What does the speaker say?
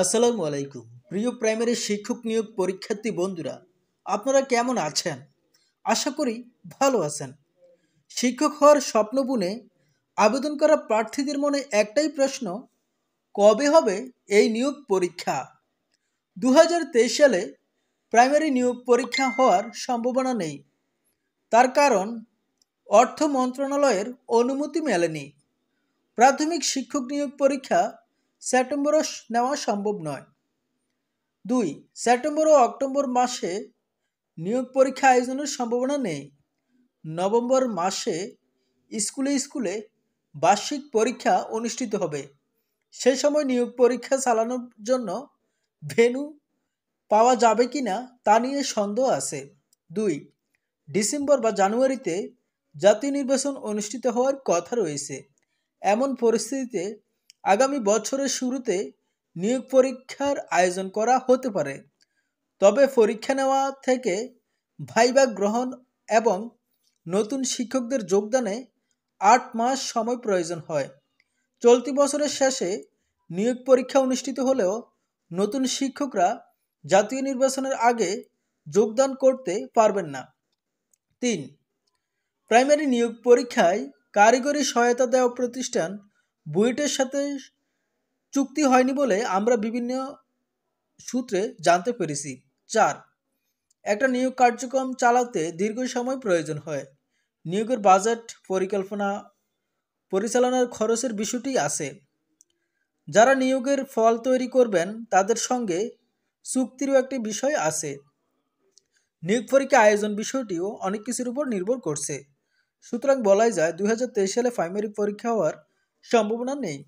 আসসালামু আলাইকুম প্রিয় প্রাইমারি শিক্ষক নিয়োগ পরীক্ষার্থী বন্ধুরা আপনারা কেমন আছেন আশা করি ভালো আছেন শিক্ষক হওয়ার স্বপ্ন বুনে আবেদন করা প্রার্থীদের মনে একটাই প্রশ্ন কবে হবে এই নিয়োগ পরীক্ষা দু সালে প্রাইমারি নিয়োগ পরীক্ষা হওয়ার সম্ভাবনা নেই তার কারণ অর্থ মন্ত্রণালয়ের অনুমতি মেলেনি প্রাথমিক শিক্ষক নিয়োগ পরীক্ষা সেপ্টেম্বরও নেওয়া সম্ভব নয় দুই সেপ্টেম্বর ও অক্টোবর মাসে নিয়োগ পরীক্ষা আয়োজনের সম্ভাবনা নেই নভেম্বর মাসে স্কুলে স্কুলে বার্ষিক পরীক্ষা অনুষ্ঠিত হবে সে সময় নিয়োগ পরীক্ষা চালানোর জন্য ভেনু পাওয়া যাবে কি না তা নিয়ে সন্দেহ আছে দুই ডিসেম্বর বা জানুয়ারিতে জাতীয় নির্বাচন অনুষ্ঠিত হওয়ার কথা রয়েছে এমন পরিস্থিতিতে আগামী বছরের শুরুতে নিয়োগ পরীক্ষার আয়োজন করা হতে পারে তবে পরীক্ষা নেওয়া থেকে ভাইবা গ্রহণ এবং নতুন শিক্ষকদের যোগদানে আট মাস সময় প্রয়োজন হয় চলতি বছরের শেষে নিয়োগ পরীক্ষা অনুষ্ঠিত হলেও নতুন শিক্ষকরা জাতীয় নির্বাচনের আগে যোগদান করতে পারবেন না তিন প্রাইমারি নিয়োগ পরীক্ষায় কারিগরি সহায়তা দেওয়া প্রতিষ্ঠান বুয়েটের সাথে চুক্তি হয়নি বলে আমরা বিভিন্ন সূত্রে জানতে পেরেছি চার একটা নিয়োগ কার্যক্রম চালাতে দীর্ঘ সময় প্রয়োজন হয় নিয়োগের বাজেট পরিকল্পনা পরিচালনার খরচের বিষয়টি আছে যারা নিয়োগের ফল তৈরি করবেন তাদের সঙ্গে চুক্তিরও একটি বিষয় আছে নিয়োগ পরীক্ষা আয়োজন বিষয়টিও অনেক কিছুর উপর নির্ভর করছে সুতরাং বলাই যায় দুই সালে প্রাইমারি পরীক্ষা হওয়ার সম্ভাবনা নেই